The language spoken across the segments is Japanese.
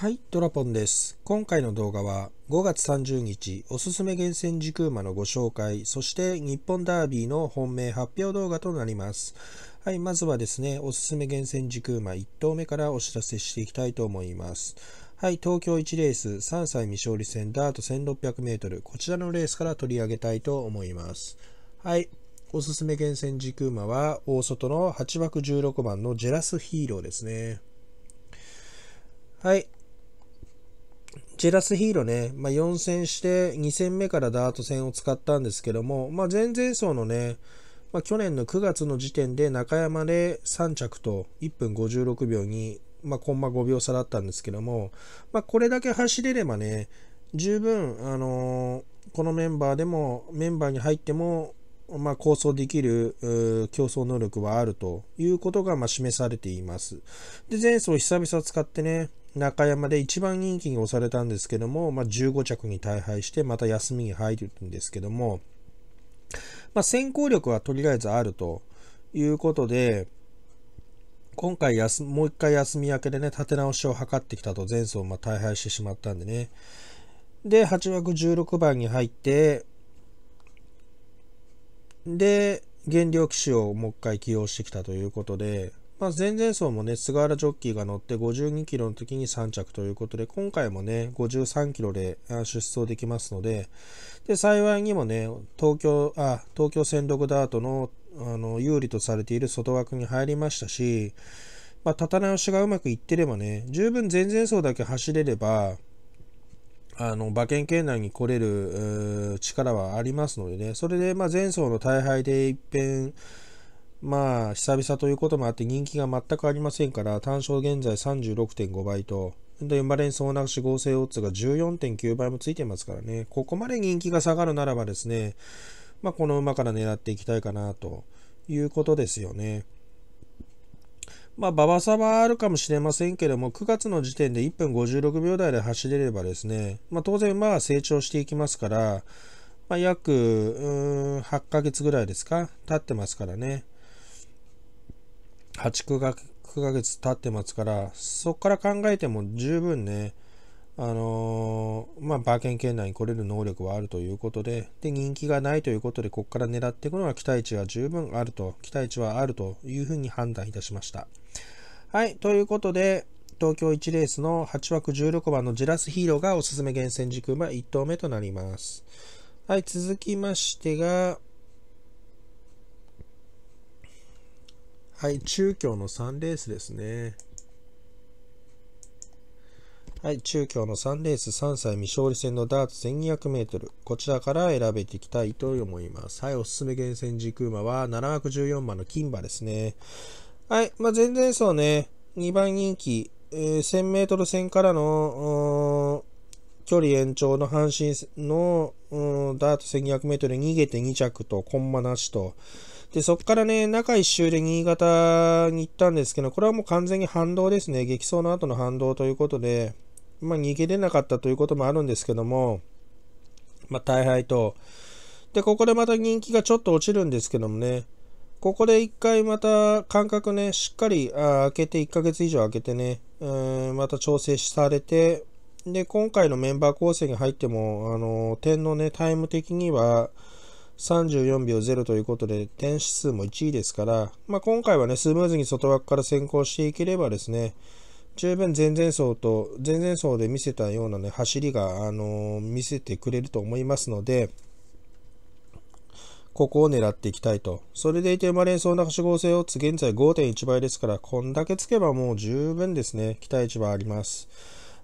はい、ドラポンです。今回の動画は5月30日おすすめ厳選時空のご紹介、そして日本ダービーの本命発表動画となります。はい、まずはですね、おすすめ厳選時空1投目からお知らせしていきたいと思います。はい、東京1レース3歳未勝利戦ダート 1600m こちらのレースから取り上げたいと思います。はい、おすすめ厳選時空馬は大外の8枠16番のジェラスヒーローですね。はい、チェラスヒーローね、まあ、4戦して2戦目からダート戦を使ったんですけども、まあ、前々走のね、まあ、去年の9月の時点で中山で3着と1分56秒に、まあ、コンマ5秒差だったんですけども、まあ、これだけ走れればね十分、あのー、このメンバーでもメンバーに入っても、まあ、構想できる競争能力はあるということが、まあ、示されています。で前走久々使ってね中山で一番人気に押されたんですけども、まあ、15着に大敗して、また休みに入るんですけども、まあ、先行力はとりあえずあるということで、今回休、もう一回休み明けでね、立て直しを図ってきたと、前走ま大敗してしまったんでね。で、8枠16番に入って、で、減量騎士をもう一回起用してきたということで、まあ、前々走もね、菅原ジョッキーが乗って52キロの時に3着ということで、今回もね、53キロで出走できますので、で、幸いにもね、東京、あ、東京戦力ダートの、あの、有利とされている外枠に入りましたし、まあ、立た直しがうまくいってればね、十分前々走だけ走れれば、あの馬券圏内に来れる力はありますのでね、それでまあ前走の大敗で一遍まあ、久々ということもあって人気が全くありませんから、単勝現在36.5倍と、で、馬そうなし合成オッズが14.9倍もついてますからね、ここまで人気が下がるならばですね、まあ、この馬から狙っていきたいかなということですよね。まあ、馬場差はあるかもしれませんけども、9月の時点で1分56秒台で走れればですね、まあ、当然、まあ、成長していきますから、まあ、約、8ヶ月ぐらいですか、経ってますからね。8、9が9ヶ月経ってますから、そこから考えても十分ね、あのー、まあ、バーケン圏内に来れる能力はあるということで、で、人気がないということで、ここから狙っていくのは期待値が十分あると、期待値はあるというふうに判断いたしました。はい、ということで、東京1レースの8枠16番のジラスヒーローがおすすめ厳選軸馬1投目となります。はい、続きましてが、はい、中京の3レースですね。はい、中京の3レース3歳未勝利戦のダーツ1 2 0 0ル。こちらから選べていきたいと思います。はい、おすすめ厳選軸馬は7枠14番の金馬ですね。はい、まあ、前々走ね、2番人気、えー、1 0 0 0ル戦からの、距離延長の阪神の、ダーツ1 2 0 0ルに逃げて2着と、コンマなしと、で、そこからね、中1周で新潟に行ったんですけど、これはもう完全に反動ですね。激走の後の反動ということで、まあ、逃げれなかったということもあるんですけども、まあ、大敗と。で、ここでまた人気がちょっと落ちるんですけどもね、ここで一回また間隔ね、しっかりあ開けて、1ヶ月以上開けてね、うんまた調整されて、で、今回のメンバー構成に入っても、あの、点のね、タイム的には、34秒0ということで、点指数も1位ですから、まあ、今回はね、スムーズに外枠から先行していければですね、十分前々走と、前々走で見せたようなね、走りが、あのー、見せてくれると思いますので、ここを狙っていきたいと。それでいて生まれそうな走合成を現在5.1倍ですから、こんだけつけばもう十分ですね、期待値はあります。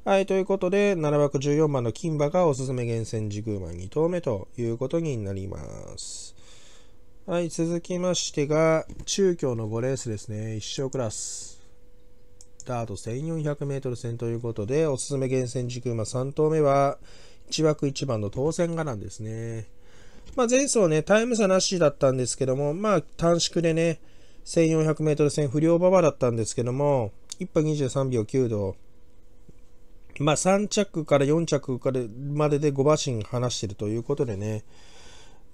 はい、ということで、7枠14番の金馬がおすすめ厳選時空馬2投目ということになります。はい、続きましてが、中京の5レースですね。1勝クラス。ダート1400メートル戦ということで、おすすめ厳選時空馬3投目は、1枠1番の当選がなんですね。まあ、前走ね、タイム差なしだったんですけども、まあ、短縮でね、1400メートル戦不良馬場だったんですけども、1分23秒9度、まあ、3着から4着からまでで5馬身離しているということでね、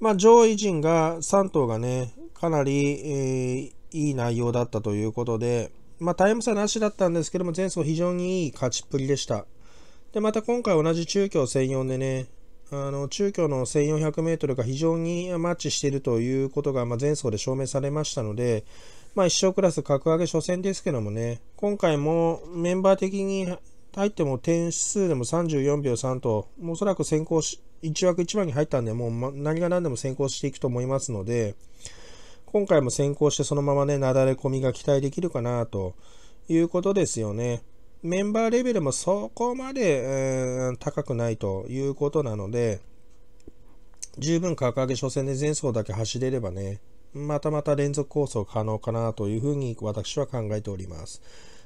まあ、上位陣が3頭がね、かなり、えー、いい内容だったということで、まあ、タイム差なしだったんですけども、前走非常にいい勝ちっぷりでした。で、また今回同じ中京専用4でね、あの中京の 1400m が非常にマッチしているということが、まあ、前走で証明されましたので、まあ、1勝クラス格上げ初戦ですけどもね、今回もメンバー的に入っても点数でも34秒3と、おそらく先行し、1枠1番に入ったんで、もう何が何でも先行していくと思いますので、今回も先行してそのままね、なだれ込みが期待できるかなということですよね。メンバーレベルもそこまで、えー、高くないということなので、十分格上げ初戦で前走だけ走れればね、またまた連続構想可能かなというふうに私は考えております。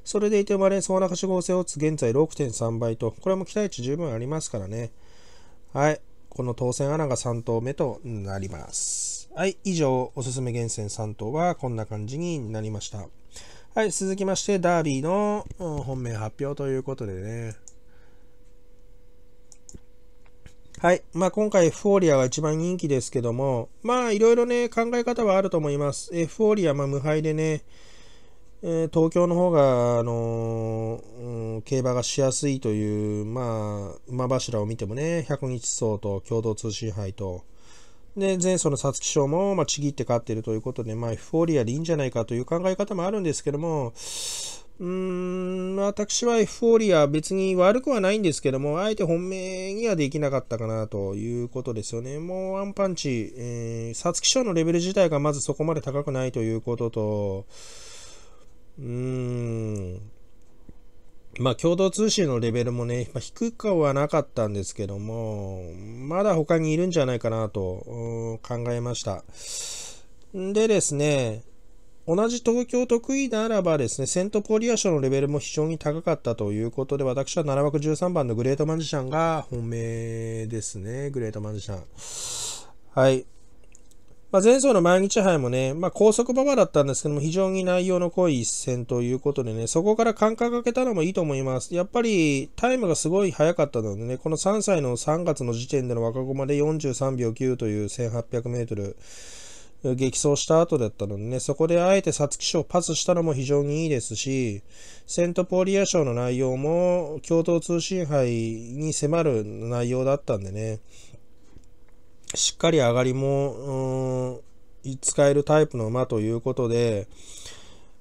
それでいて生まれそうな可視合成を現在6.3倍と、これも期待値十分ありますからね。はい。この当選穴が3投目となります。はい。以上、おすすめ厳選3投はこんな感じになりました。はい。続きまして、ダービーの本命発表ということでね。はい。まあ、今回、フォーリアが一番人気ですけども、まあ、いろいろね、考え方はあると思います。エフフォーリア、まあ、無敗でね、えー、東京の方が、あのーうん、競馬がしやすいという、まあ、馬柱を見てもね、百日走と共同通信杯と、で、前走の皐月賞も、まあ、ちぎって勝っているということで、まあ、エフフォーリアでいいんじゃないかという考え方もあるんですけども、うーん、私はエフフォーリア別に悪くはないんですけども、あえて本命にはできなかったかなということですよね。もうワンパンチ、え皐月賞のレベル自体がまずそこまで高くないということと、うーん。まあ、共同通信のレベルもね、まあ、低くはなかったんですけども、まだ他にいるんじゃないかなと考えました。でですね、同じ東京得意ならばですね、セントポリア賞のレベルも非常に高かったということで、私は7枠13番のグレートマジシャンが本命ですね、グレートマジシャン。はい。まあ、前走の毎日杯もね、まあ、高速馬場だったんですけども、非常に内容の濃い一戦ということでね、そこから感覚かけたのもいいと思います。やっぱりタイムがすごい早かったのでね、この3歳の3月の時点での若駒で43秒9という1800メートル。激走した後だったのでね、そこであえて皐月賞をパスしたのも非常にいいですし、セントポーリア賞の内容も共同通信杯に迫る内容だったんでね、しっかり上がりも、使えるタイプの馬ということで、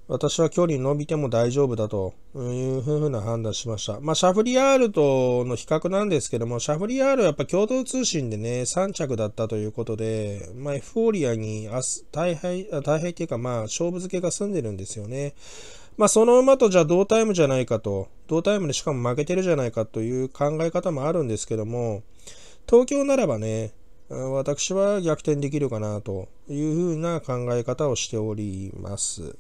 私は距離伸びても大丈夫だというふうな判断しました。まあ、シャフリヤールとの比較なんですけども、シャフリヤールはやっぱ共同通信でね、3着だったということで、まあ、エフフォーリアに大敗、大敗っていうか、まあ、勝負付けが済んでるんですよね。まあ、その馬とじゃあ同タイムじゃないかと、同タイムでしかも負けてるじゃないかという考え方もあるんですけども、東京ならばね、私は逆転できるかなというふうな考え方をしております。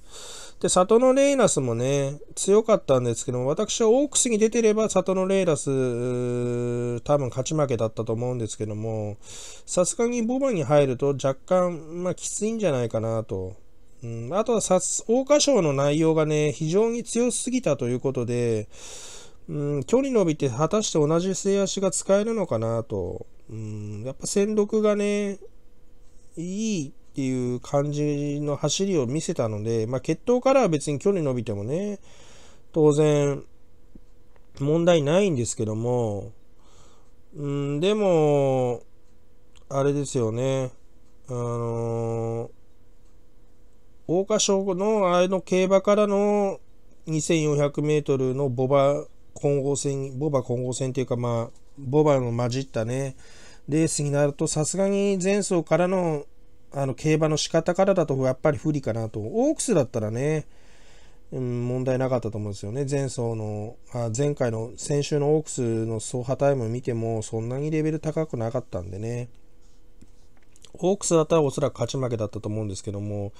で、里のレイナスもね、強かったんですけども、私はオークスに出てれば里のレイナス、多分勝ち負けだったと思うんですけども、さすがにボバに入ると若干、まあ、きついんじゃないかなと。うん、あとは、桜花賞の内容がね、非常に強すぎたということで、うん、距離伸びて果たして同じ末足が使えるのかなとうん、やっぱ戦力がね、いいっていう感じの走りを見せたので、まあ、決闘からは別に距離伸びてもね、当然、問題ないんですけども、うん、でも、あれですよね、あのー、桜花賞のあれの競馬からの2400メートルのボバ混合戦、ボバ混合戦っていうかまあ、ボバの混じったね、レースになると、さすがに前走からのあの競馬の仕方からだと、やっぱり不利かなと。オークスだったらね、うん、問題なかったと思うんですよね。前走の、あ前回の、先週のオークスの走破タイムを見ても、そんなにレベル高くなかったんでね。オークスだったらおそらく勝ち負けだったと思うんですけども、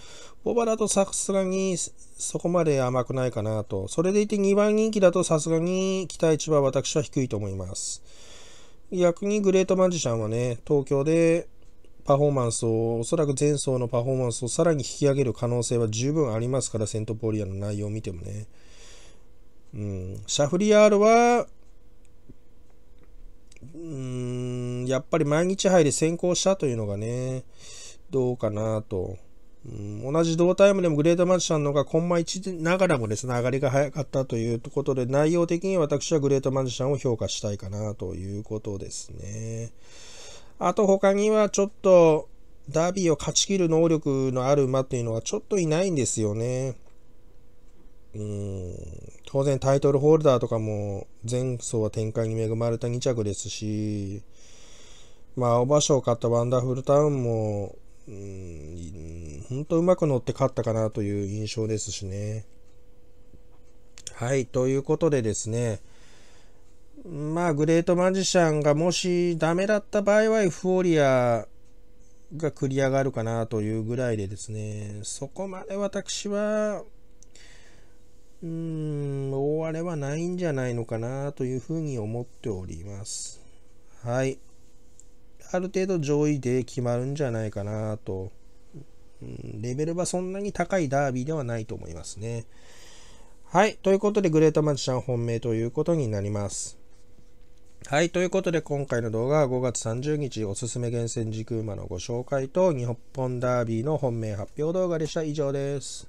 オーバーだとさすがにそこまで甘くないかなと。それでいて2番人気だとさすがに期待値は私は低いと思います。逆にグレートマジシャンはね、東京でパフォーマンスを、おそらく前走のパフォーマンスをさらに引き上げる可能性は十分ありますから、セントポリアの内容を見てもね。うん、シャフリヤールは、やっぱり毎日杯で先行したというのがね、どうかなと。ん、同じ同タイムでもグレートマジシャンの方がコンマ1ながらもですね、上がりが早かったということで、内容的に私はグレートマジシャンを評価したいかなということですね。あと他にはちょっと、ダービーを勝ち切る能力のある馬というのはちょっといないんですよね。うん、当然タイトルホルダーとかも前走は展開に恵まれた2着ですし、まあ、オバショー勝ったワンダフルタウンも、うん、本当うまく乗って勝ったかなという印象ですしね。はい、ということでですね、まあ、グレートマジシャンがもしダメだった場合は、フフォーリアが繰り上がるかなというぐらいでですね、そこまで私は、うーん、大荒れはないんじゃないのかなというふうに思っております。はい。ある程度上位で決まるんじゃないかなと、ん、レベルはそんなに高いダービーではないと思いますね。はい。ということで、グレートマジシャン本命ということになります。はい。ということで、今回の動画は5月30日おすすめ厳選軸馬のご紹介と日本ダービーの本命発表動画でした。以上です。